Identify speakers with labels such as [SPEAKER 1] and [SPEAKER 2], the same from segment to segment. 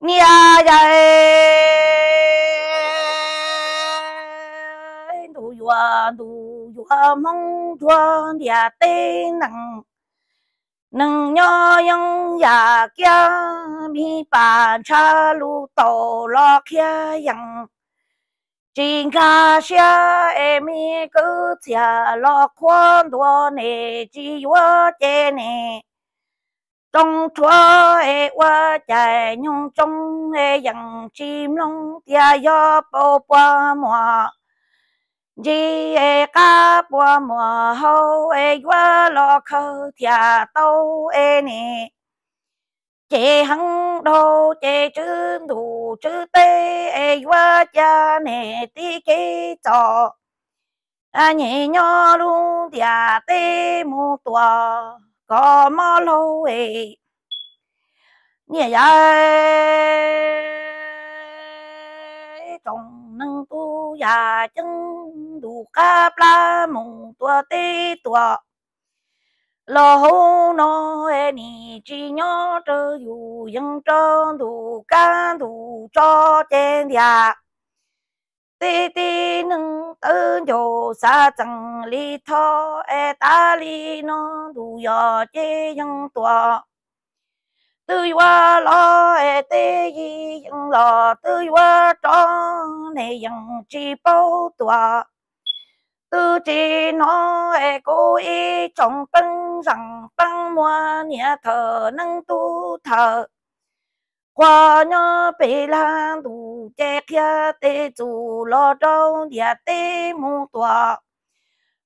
[SPEAKER 1] Nia dạy Đủ dùa đủ dùa mong thua Địa tê nặng Nâng nhó yên dạ kia Mi bà cha lu tổ lo kia yên Chính ca xe em mi cứ thịa lo khoan thua nè Chỉ dùa chê nè trong chúa e qua chạy nhung trong e dặn chim lông tia gió bao qua mùa di e cá qua mùa hâu e qua lo khơ thia tâu e nè chế hăng đô chế chữ đủ chữ tê e qua cha nè tí kế trò anh nhẹ luôn tia tê mu tòa có mò lâu ấy nhẹ dài trong nâng tu già chân đủ cáp la mùng tua tê tua lo hô nó e ni chi nhỏ trơ dù dân trơ đủ cá đủ cho trên địa ti ti nâng tư chỗ xa chẳng li thọ e ta li nó đủ yò chê yang tòa tư hoa lo e tê yi yang lo tư hoa trò này yang chi bao tòa tư chi nó e cố ý trong tăng rằng tăng mua nhà thờ nâng tu thờ 花鸟白兰杜家开的竹老张也的木多，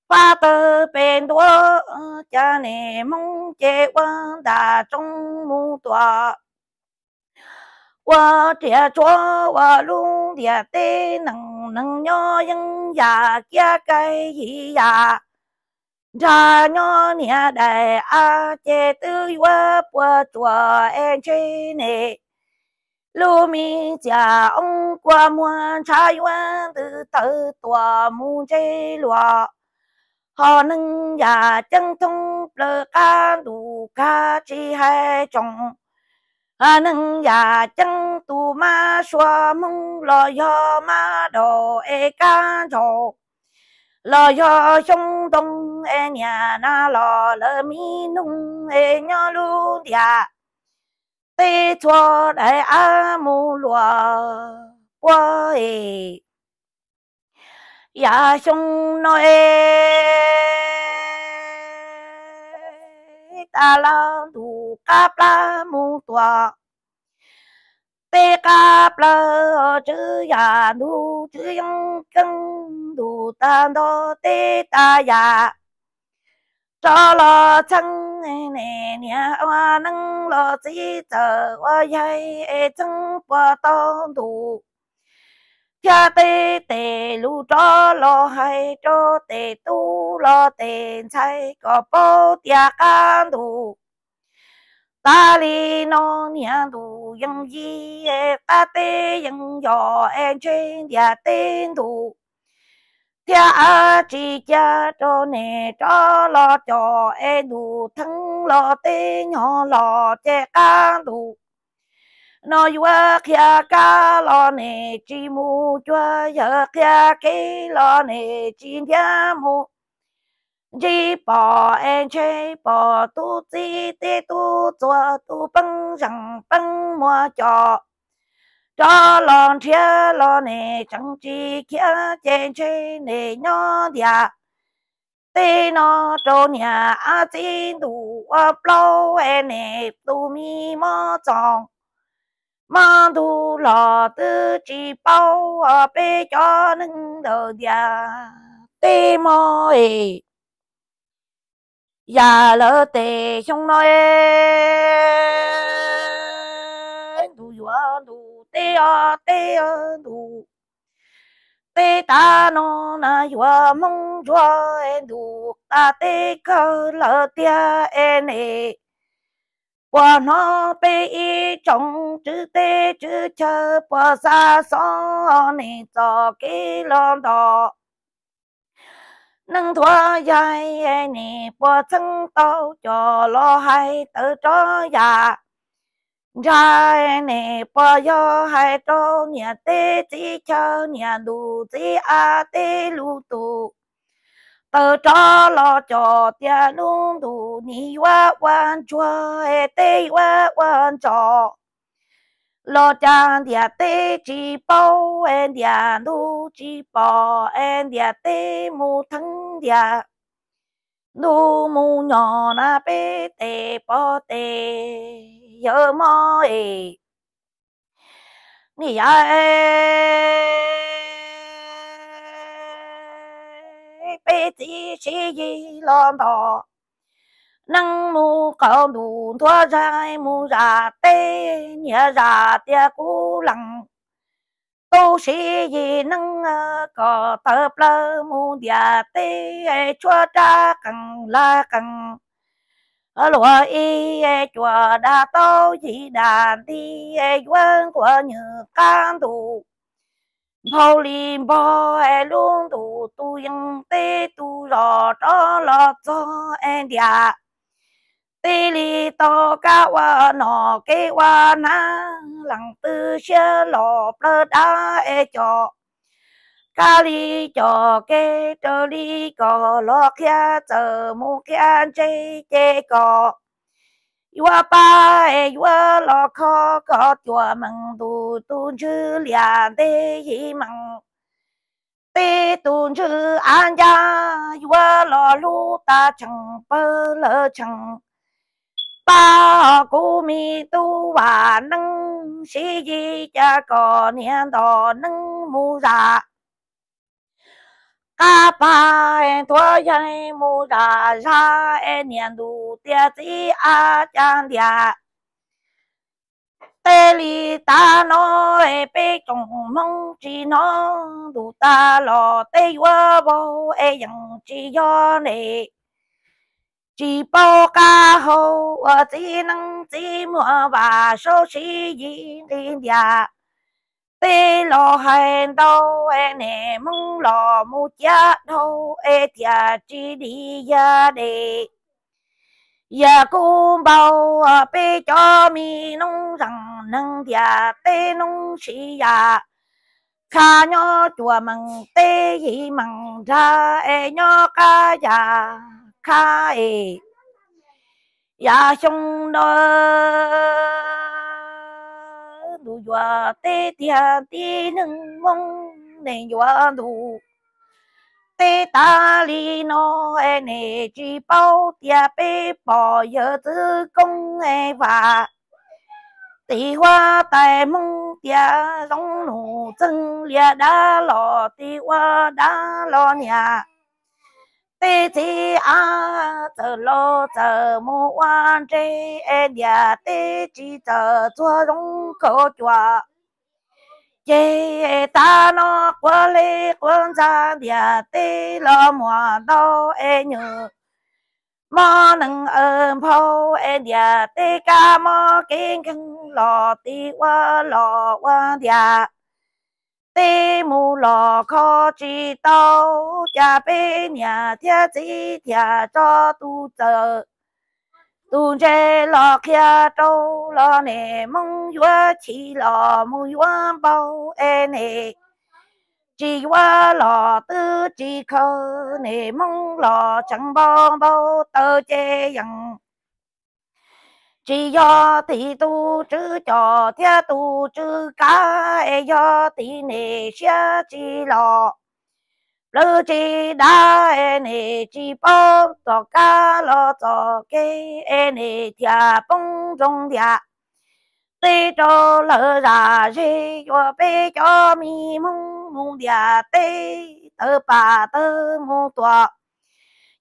[SPEAKER 1] 花头白多家内梦见王大中木多，我这桌我弄的的能能鸟鹰呀家盖一呀。cha nhỏ nhà đại a chế tư quá bùa chùa em chơi nè lô mi cha ông qua mua trái quan từ từ tòa mu chế lo họ nâng nhà chân thông lơ ca đủ ca chi hai chồng à nâng nhà chân tu ma xóa mông lò do ma đồ e ca trò lò do sông đông e nhà na lò lơ mi nung e nho lu địa tê cho đại a mu lòa qua ê ya sông nói ta la tu cáp la mu tòa tê cáp la chữ ya nụ chữ yang căng đủ ta đó tê ta ya cho lo chăng nè nè nè lo chỉ chờ hoa dây e qua to đủ cha tê tê lu cho lo hay cho tê tu lo tê chay có bố tia can đủ ta li nó nhà đủ dân gì e ta tê dân dò e trên nhà tên đủ thea chỉ cha cho nè cho lo cho e đủ thắng lo tê nhỏ lo che ca đủ nó vừa kia ca lo nè chỉ mu cho giờ kia cái lo nè chỉ thea mu chỉ bỏ em chơi bỏ tu chỉ tê tu cho tu bưng rằng bưng mua cho cho lòng chia lo nè chẳng chi kia trên trên nè nhỏ địa tê nó cho nhà a tin đủ a plau e nè tu mi mo trong mà tu lo tư chỉ bao a bê cho nâng đầu địa tê mo e ya lỡ tê không nói tê o tê o du tê ta nó na yo mong yo en đủ ta tê cơ lỡ tia en e qua nó bê y trong chữ tê chữ chơ bờ xa xó nè cho kê lon đỏ nâng thoa dài nè bờ chân tao cho lo hay tự cho già trái nè bỏ giờ hai trâu nhà tê chỉ cho nhà đủ chỉ a tê lu tu tờ cho lo cho tia nung đủ ni wa wan chua e tê wa wan cho lo chan tia tê chỉ bao en tia nu chỉ bao en tia tê mu thắng tia nu mu nhỏ na bê tê bỏ tê nhớ mơ ê nì ya ê bê tí chi yi lon đỏ năng mu cao đủ thua dài mu già tê nhớ già tia cú lặng tu sĩ gì năng ờ, có tập lơ mu địa tê chúa cha cần la cần Ờ, lụa y chùa đà tô chỉ đà đi quân của nhự can thủ bao lim bao em luôn thủ tu yên tê tu rò cho lọ cho em địa tê li to ca wa nọ cái wa na lặng tư xe lọ bơ đá e chọ kali cho kê tơ có lo kia tờ mu kia chê chê có ba e lo khó có chua măng tu tu chư liền tê hi măng tê tu chư an gia yua lo lu ta chẳng bơ lơ chẳng ba cô và năng sĩ gì cha có niên đò năng mu ra dạ. 阿爸哎，多呀木达啥哎，年度的这阿江的，带里大脑哎，被中梦之脑度大脑带我包哎，用只要你。chỉ bao ca hậu ở chỉ năng chỉ mua và số sĩ gì đi nhà tê lo hèn đâu em nè mong lo mu cha đâu e tia chi đi ya đề ya cũng bao bê à, cho mi nông rằng nâng tia tê nông sĩ ya kha nho chùa măng tê gì măng ra e nho ca ya kha e ya dạ sung đôi dọa tê tia tê nâng mông nè dọa đủ tê ta li nó e nè chỉ bao tia bê bỏ giờ tư công e và tì hoa tài mông tia rong nụ chân lia đá lò tì hoa đá lò nhà tê tê a tờ lo tờ mô oan tê e nhà tê chỉ tờ chua rong khổ chua chế ta nó quá lê quân gia nhà tê lo mò đô e nhờ mò nâng ơn phô e nhà tê ca mò kinh kinh lò tê qua lò qua nhà bé mù lò khó chỉ tao cha bé nhà thia chỉ thia cho tu chờ tu chế lò kia trâu lò nè mong yua chỉ lò mù yua bao e nè chỉ lò tư chỉ khờ nè mong lò chẳng bao bao tơ chế chỉ do thì tu chứ cho theo tu chứ cá e do thì nề xia chỉ lọ lỡ chỉ đã e nề chỉ bao cho cá lo cho cái e nề thia bông trong thia tê cho lỡ ra gì cho bê cho mi mông mông thia tê tơ bà tơ mông tọa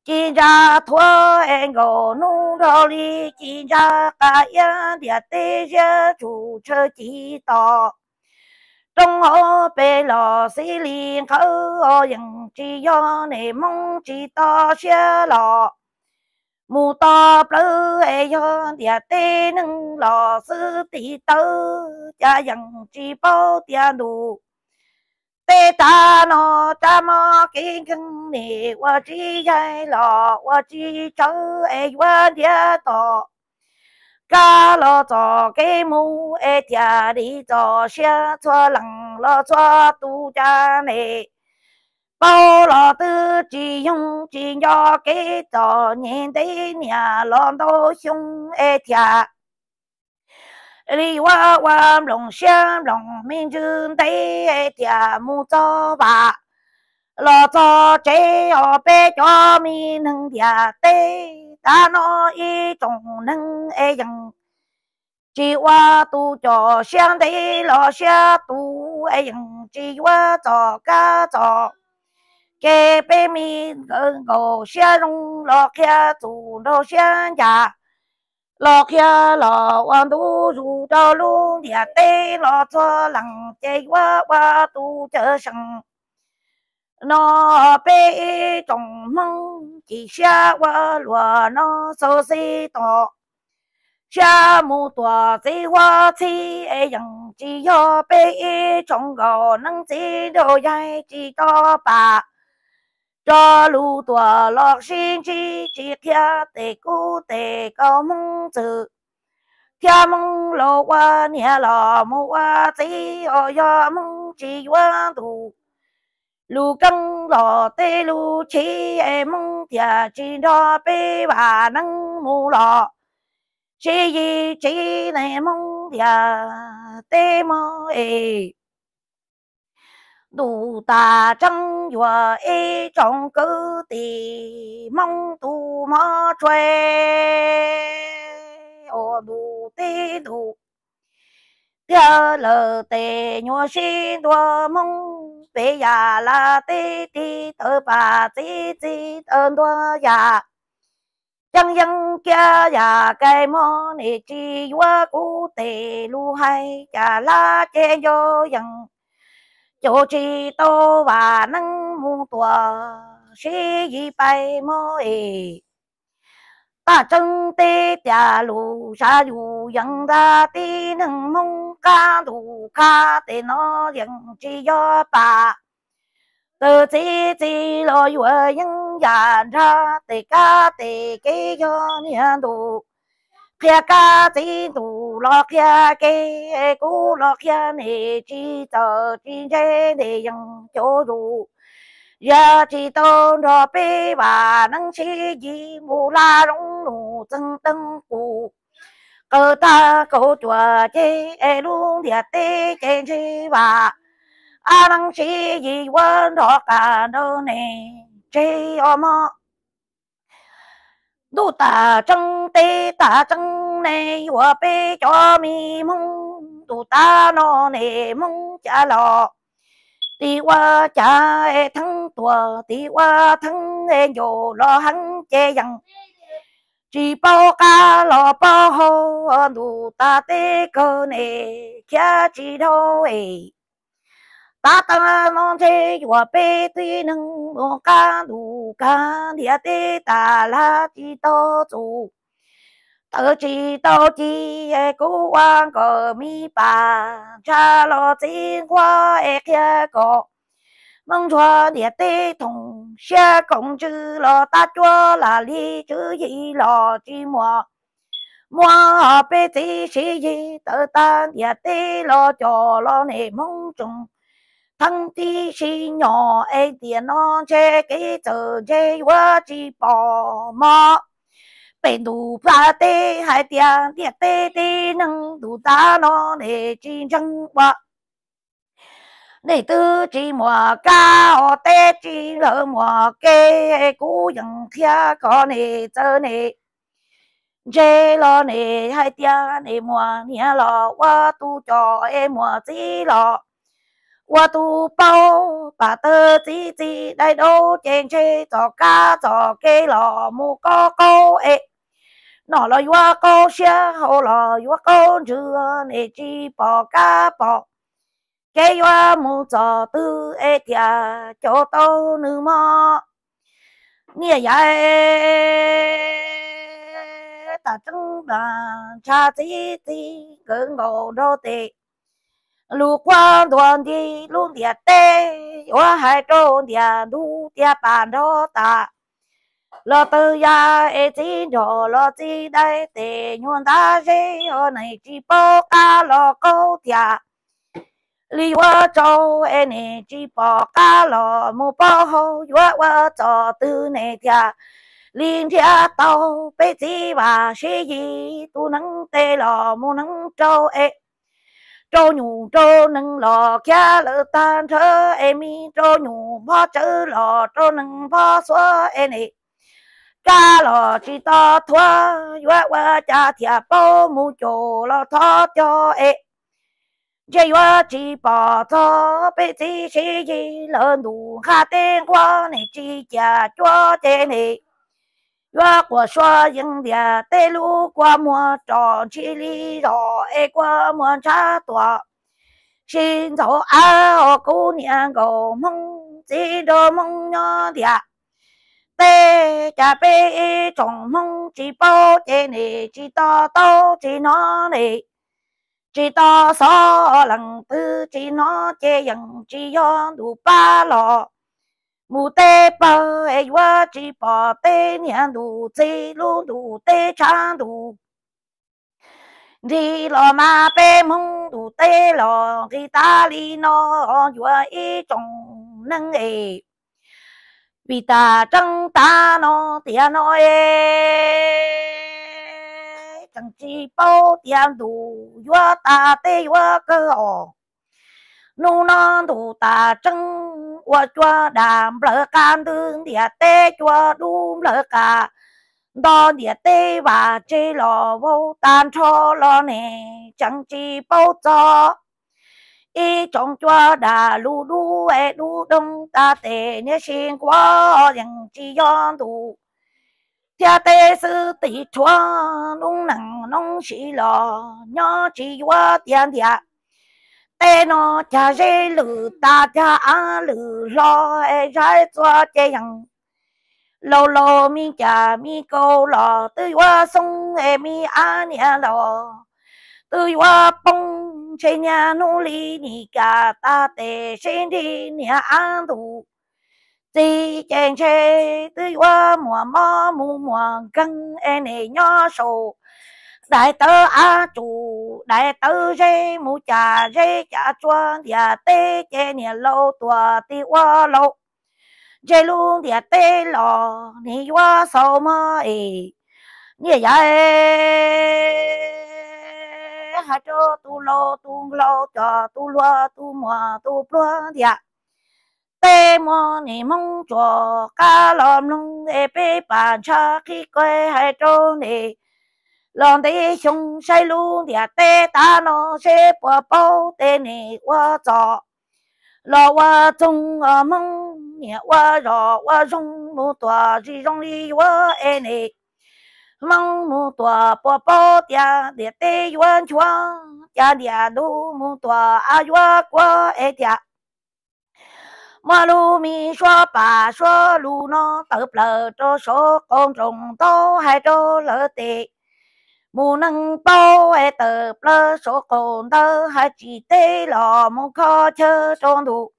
[SPEAKER 1] chỉ ra thua em gò nung đó đi chỉ ra cả yên địa tê gia chủ chỉ tỏ trong họ bê lò xí liền khâu họ dừng chỉ do nề chỉ to xe lò mù to bơ e do địa tê nâng lò sư tí tơ cha chỉ bao tia đủ 大路大马，跟着你；我只爱路，我只找爱冤家。多家路早给摸，爱家的早想做人路早堵着呢，包路的只用紧要给到你的娘老多凶爱天。里哇哇龙香龙民军队铁木造吧，老早这要白家民能铁队，但那一种能哎用，只我都叫乡的老乡都哎用，只我早干早。给北面跟狗相融，老开做老乡家。lò kia lò quan tu dù cho luôn địa à tê lò cho lằng chạy qua qua tu chờ sằng nó bê trong măng chỉ xa qua lùa nó sơ xê to xa mù tòa xê hoa xê ê dằng chỉ cho bê trồng gò nâng xê đồ dài chỉ cho bạc cho lu tòa lọt xin chi chi thia tề cú tề cao mông chữ thia mông lô qua nhà lò mô qua tí o yo mông chi qua thủ lu căng lò tê lu chi e mông thia chi đo bê bà năng mù lò chi gì chi này mông thia tê mô e đủ ta trăng vừa y trong cứ tì mong tu mơ tre ô đủ tê đủ tia lờ tê nhua xin đua mong bê ya la tê tê tơ ba tê tê tơ đua ya chẳng chẳng kia ya cái mô nê chi yua cụ tê lu hay ya la chê yo yang chỗ chi tô và nâng mu tùa sĩ y bay mô y ta chung tê tà lù sa dù dân ta tê nâng mông ca đủ ca tê nó dân chi do ta từ chi chi lo dù dân già ra tê ca tê kê do niên đủ kia ca chỉ đủ lo kia kê cú lo kia nề chỉ tờ chỉ chế để dừng chỗ đủ giờ chỉ tôn đó bê bà nâng chỉ gì mù la rong nụ tăng tăng cụ cơ ta cổ chùa chế luôn thiệt tê chế chế bà a nâng chỉ gì quên đó cả nơi này chế ôm đu ta chăng tê ta chăng này hòa bê cho mi mông đu ta nó nề mông chả lò tí qua chả e thắng tua tí qua thắng e dồ lo hắn chê dặn chỉ bao ca lo bao hô đu ta tê cơ nề kia chỉ đâu ấy ta ta non thế chùa bê tuy nâng bò ca đủ ca địa tê ta la chi to chủ tớ chỉ tao chỉ cố quan cờ mi bà cha lo tin qua ai kia cọ mong cho địa tê thùng xe công chữ lo ta cho là li chữ gì lo chi mua mua bê tê sĩ gì tớ ta địa tê lo cho lo này mong chung thằng ti chỉ nhỏ ấy tiền nó chê cái tờ chê quá chỉ bỏ mọ bên đủ ba tê hai tiền tiền tê tê nâng đủ ta nó để chỉ chẳng quá để tư chỉ mùa cao tê chỉ lỡ mùa kê cú dần kia có nề tơ nề chê lo nề hai tiền nề mùa nhà lò qua tu cho em mùa gì lò 我都包把的自己来都坚持做家做给老母哥哥哎，那了我高些好了我高着你去包家包，给我母做的哎呀，就到你妈，你也。ta trứng bàn cha tí tí cứ ngộ đô tì 路光端的路点带，我还种点路点板着打。老头呀，一进着老进来的，用大人要那只包干老高家。里我找哎那只包干老木包好，约我找的那家。林家到北地吧，谁也都能得了，不能找哎。cho nhủ cho nâng lò kia lỡ tan thơ em mi cho nhủ bó chữ lò cho nâng bó xóa em nị ca lò chỉ to thua quá quá cha thia bố mu chỗ lò thó cho em chỉ quá chỉ bỏ cho bê chỉ chỉ gì lỡ nụ khá tên quá này chỉ cha cho tên này 若我说赢的得路过莫找起里绕爱过莫差多，心走啊哦姑娘狗梦记得梦呀的，得家被种梦只包的你知道到底哪里？chỉ to so lần tư chỉ nó che dần chỉ do đủ ba lọ mu 母的帮哎我只把的年度最路度的长度。đi lo mà bé mông đủ tê lo đi ta đi nó vừa ý trong nâng ê vì ta trăng ta nó tia nó ê chẳng chỉ bao tiền đủ vừa ta tê vừa cơ ồ nô non thủ ta chăng qua cho đàm lỡ can thương địa tê cho đùm lỡ cả đó địa tê và chê lò vô tan cho lò nè chẳng chỉ bao cho y trong cho đà lu đu e đu đông ta tê nhé xin quá chẳng chỉ yon thủ cha tế sư tỷ chúa nung nặng nung chỉ lò nhỏ chỉ qua tiền địa tê nó cha rê lử ta cha á lử lo e trái cho chê hằng lâu lâu mi cha mi câu lò tư qua sông e mi á nhà lò tư qua bông chê nhà nô li ni cả ta tê xin đi nhà an thủ tì chèn chê tư qua mùa mò mù mùa căng e nè nho sầu đại tơ a chủ đại tơ dê mu cha dê cha chuan địa tê chê nia lâu tua ti qua lâu dê luôn địa tê lò ni qua sầu mơ ý nia ya ê ha cho tu lô tu lô cho tu lô tu mò tu lô địa tê mò ni mong cho ca lòm lung ê bê bà cha khi quê hai trâu ni lòng tay chung sai lu thì à, tê ta nó sẽ bỏ bao tê này qua cho lo qua chung ở mong nhà qua rõ qua chung mu tòa chỉ rong đi qua e này mong mu tòa bỏ bao tia để tê yuan chua tia à, địa à, đu mu tòa a qua qua e tia mà lu mi xóa bà xóa lu nó tự lờ cho số con trùng tố hay cho lỡ tiệt mu năng bao e tờ plơ số con tơ hai chỉ tê lò mu kho chơ tròn đủ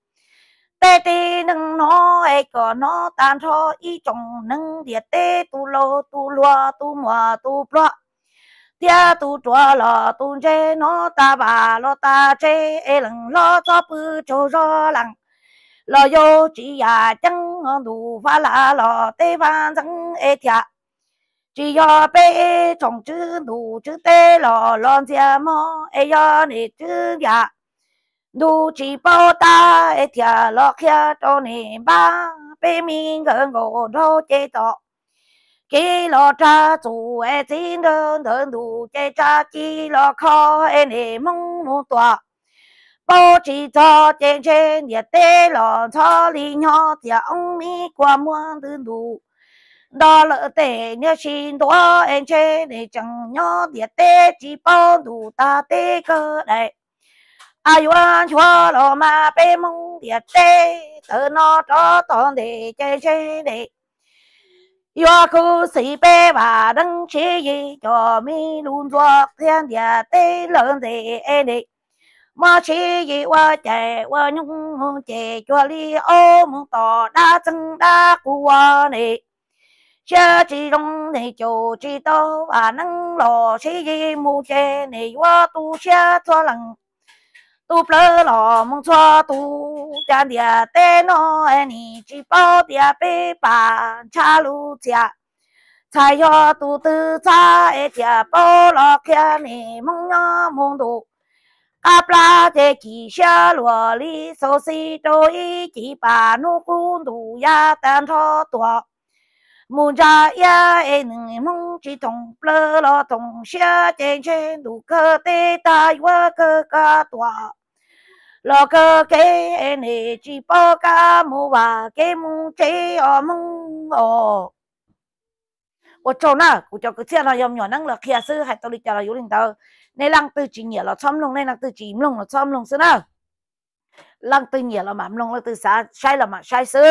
[SPEAKER 1] tê tê nâng nó e có nó tan cho y chồng nâng địa tê tu lô tu loa tu mùa tu plọ tia tu chua lò tu chê nó ta bà lo ta chê e lằng lo cho bư cho cho lằng lo yo chỉ ya chẳng đủ pha la lo tê pha chẳng e thiệt chỉ yo bé trong chữ đủ chữ tê lò lon gia mò ai yo nè chữ ya đủ chỉ bao ta ai thia lọ kia cho nè ba bé mình gần gò đô chế tọ kê lọ cha chủ ai xin đơn đơn đủ chế cha chỉ lọ khó ai nè mong mong tọa bao chỉ cho trên trên nhiệt tê lọ cho lý nhỏ thia ông mi qua muôn đơn đủ đó là tệ nhớ xin đó em chê để chẳng nhớ địa tê chỉ bao đủ ta tê cơ đấy ai quan cho lo mà bê mong địa tê tự nó cho toàn để chơi chơi để yo khu sĩ bê và đấng chỉ gì cho mi luôn cho thiên địa tê lớn để em đi mà chỉ gì qua chạy qua nhung chạy cho li ôm mong tỏ đa chân đa của này cha chi rong này chỗ chi to năng lò chi gì mu che này qua tu cha cho lằng tu plơ lò mong cho tu cha địa tê nó e này chi bao địa bê bà cha lu cha cha yo tu tư cha này mong nhớ mong tu áp la thế xa lúa li số si đôi chỉ bà nu cũng đủ ya cho tuột lo lo cơ ca ca 木扎呀哎能梦之同不了同下天天路可得大我可个多。老个给你只包个木娃给木这哦梦哦。我 cho nó, cô cho cái xe nó yom nhỏ năng là kia sư hay tao đi cho là yếu linh tao nên lăng tư chỉ nghĩa là xóm lông nên lăng tư chỉ lông là xóm lông sư nào lăng tư nghĩa là mắm lông lăng tư xa sai là mà sai sư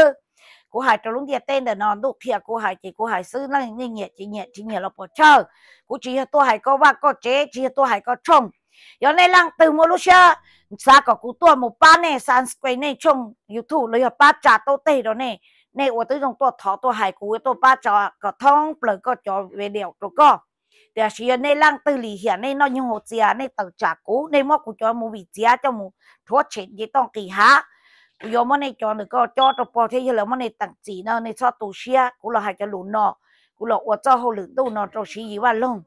[SPEAKER 1] cô hải trâu lúng địa tên để nó đục thiệt cô hải chỉ cô hải sư năng như nhẹ chỉ nhẹ chỉ nhẹ là bỏ chờ cô chỉ là tôi hải có ba có chế chỉ là tôi hải có trồng giờ này lăng từ mua lúc xưa xa có cô tua một ba này sang quay này trồng youtube lấy hợp ba trả tô tê đó này này ủa tới trong tôi thọ tôi hải cú tôi ba trò có thông lời có trò về điều rồi có để chỉ giờ này lang từ lì hiện này nó như hồ chia này tàu trả cú này móc cú cho mua vị chia cho mua thuốc chết gì tông kỳ hạ yo mo này cho nó có cho tập bỏ thế giờ mà này tặng chỉ nó này cho tổ xia cũng là hai cho lùn nọ cũng là ở cho hồ lửng đâu nọ tổ xí gì vậy luôn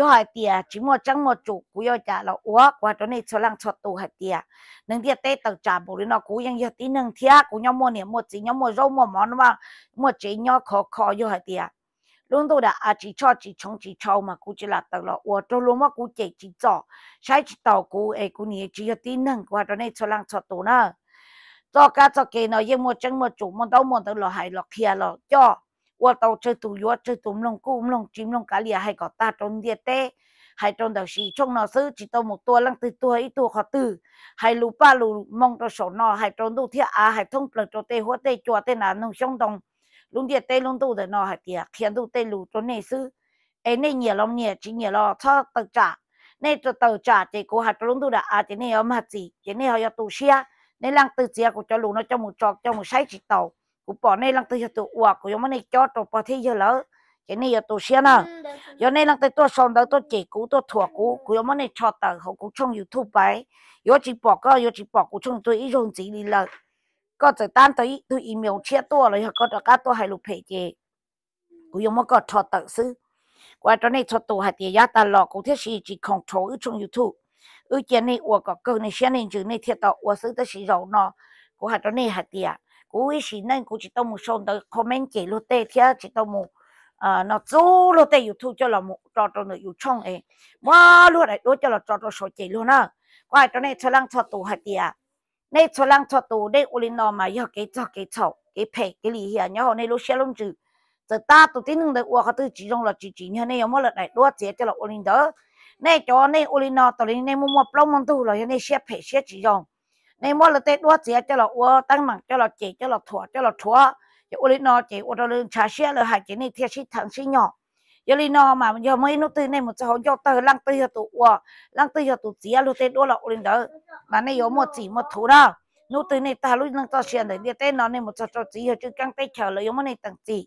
[SPEAKER 1] yo hai tia chỉ mo chẳng mo chụp, cũng yo trả là ủa qua chỗ này cho lăng cho tổ hai tia nâng tia tết tàu trả bộ nó cũng ยัง giờ tí nâng thia cũng nhau mo này mo chỉ nhau mo rau mo món mà mo chỉ nhau khó khó yo hai tia luôn tôi đã à chỉ cho chỉ chống chỉ cho mà cũng chỉ là tàu là ủa tôi luôn mà cũng chỉ chỉ cho sai chỉ tàu cũng ấy cũng nhớ chỉ giờ tí qua chỗ này cho lăng cho tổ nữa cho cá cho kê nó yên một chân một chủ một đâu một đâu lò hay lò kia lò cho qua tàu chơi tù yếu chơi tù lông cú lông chim lông cá lìa hay có ta trốn địa tê hay trốn đầu xì trong nó xứ chỉ tàu một tua lăng từ tua ít tua khó tư, hay lù ba lù mong cho sổ nó hay trốn đủ thiết à hay thông lực cho tê hóa tê chùa tê là nông sông đồng lùng địa tê lùng tu để nó hay tiệt khiến tu tê lù trốn này xứ ấy nên nhiều lòng nhiều chỉ nhiều lo cho tự trả nên cho tự trả thì cô hạt trốn tu đã à thì nên ở hạt gì thì nên họ tu xia ในลังตือเจียกูจะรู้นะจะมึงจอกจะมึงใช้จิตเต่ากูปอในลังตือตัวอ้วกกูยังไม่ในจอดตัวประเทศเยอะแล้วจะนี่อย่าตัวเสียนะย้อนในลังตือตัวสองเดาตัวเจกูตัวถั่วกูกูยังไม่ในชอตเต่าเขากูช่องยูทูบไปย้อนจีปอกก็ย้อนจีปอกกูช่องตัวอีรงจีนี่เลยก็จะตั้งตัวอีตัวอีเมลเชียตัวเลยก็จะก้าตัวให้ลูกเพจเจกูยังไม่ก็ชอตเต่าซื้อว่าตอนนี้ชอตตัวหัดเดียยาตลอดกูเที่ยวชีจีของโชว์ช่องยูทูบ ở trên này ủa có cơ này xem này chữ này thiệt đó, ủa sự tao xí rầu nó của hạt đó này hạt gì à, của ấy xí này của chỉ tao một xong tao comment chỉ lô tê thiệt chỉ tao một à nó chú lô tê youtube cho là một trò trò nó youtube trong ấy mà luôn đấy đối cho là trò trò số chỉ luôn á của hạt đó này cho lăng cho tù hạt gì à, này cho lăng cho tù đây uli nó mà yêu cái cho cái chậu cái phe cái lì hiền nhau này lúc xem luôn chữ từ ta tụi tin được ủa họ tự chỉ trong là chỉ chỉ như này mà là này đua chết cho là uli đó นจอนอลินอตอนนี้ในมัวมัวลองมันตู้เราในเชียเพเชียจียงในมัวเราเตะด้วยเสียเจ้าเราอ้วตั้งหมังเจ้าเราเจเจ้าเราถั่วเจ้าเราถั่วจะอุลินอเจอุตรินชาเชียเลยหายเจนี่เทียชิทางชิหยอกยลินอมายอมไม่นุตในมุนจะหอยอเตอร์ลังตื่นตัวอวลังตื่นตัวเสียลูเตะด้วยเราอุลินเดอร์มาในยอมหมดสีหมดถูเรานุตในตาลุยนังตาเชียนเลยเดี๋ยวเต้นนอนในมุนจะจอดสีเขาจึงกังเตะเฉลยยอมไม่ในตังสี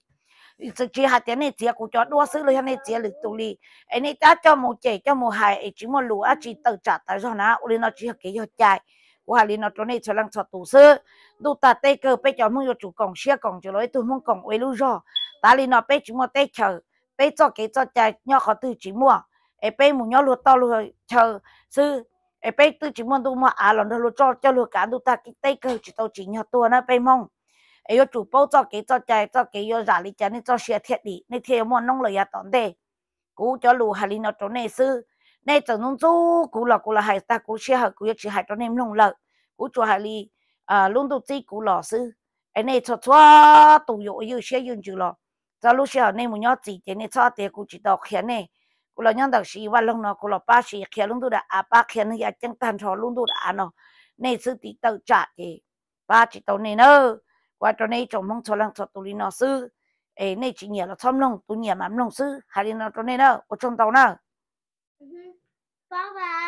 [SPEAKER 1] chỉ hạt tiền này tiền cũng cho đua xứ rồi này chia lực tụ li anh ấy ta cho một trẻ cho một hài chỉ một lũ chỉ tự trả tới rồi na uli nó chỉ học kỹ cho chạy qua li nó chỗ này cho lăng cho tụ sư tụ ta tay cơ bây giờ muốn chủ cổng xe cổng cho lối tụ muốn cổng quay lũ rồi ta li nó bây chỉ một tay chờ bây cho kỹ cho chạy nhau khó từ chỉ mua ai bây muốn nhỏ lúa to lúa chờ sư ai bây từ chỉ mua tụ mua à lần đầu lúa cho cho lúa cả tụ ta cái tay cơ chỉ tao chỉ nhau tua nó bây mong 哎呦，主播做给做在做给要让你家你做些铁的，你铁么弄了也懂的，古叫路还里那种内事，那种弄做古了古了还打古些还古要去还做你弄了，古做还里啊弄到最古老师，哎那错错都有有些用就了，在路上你们要自己你差点古知道看呢。cô lo nhân đầu sĩ và lông nó cô lo ba sĩ kia lông tôi đã à ba kia nó ya chân tan thò lông tôi đã nó nên sự tí trả thì ba chỉ tàu này nữa qua cho nên trong mong cho lăng cho tụi nói sư ấy này chỉ nhớ là thâm lòng tôi nhớ mắm lòng sư hay nói cho này đó có trong tàu nào ừ bye bye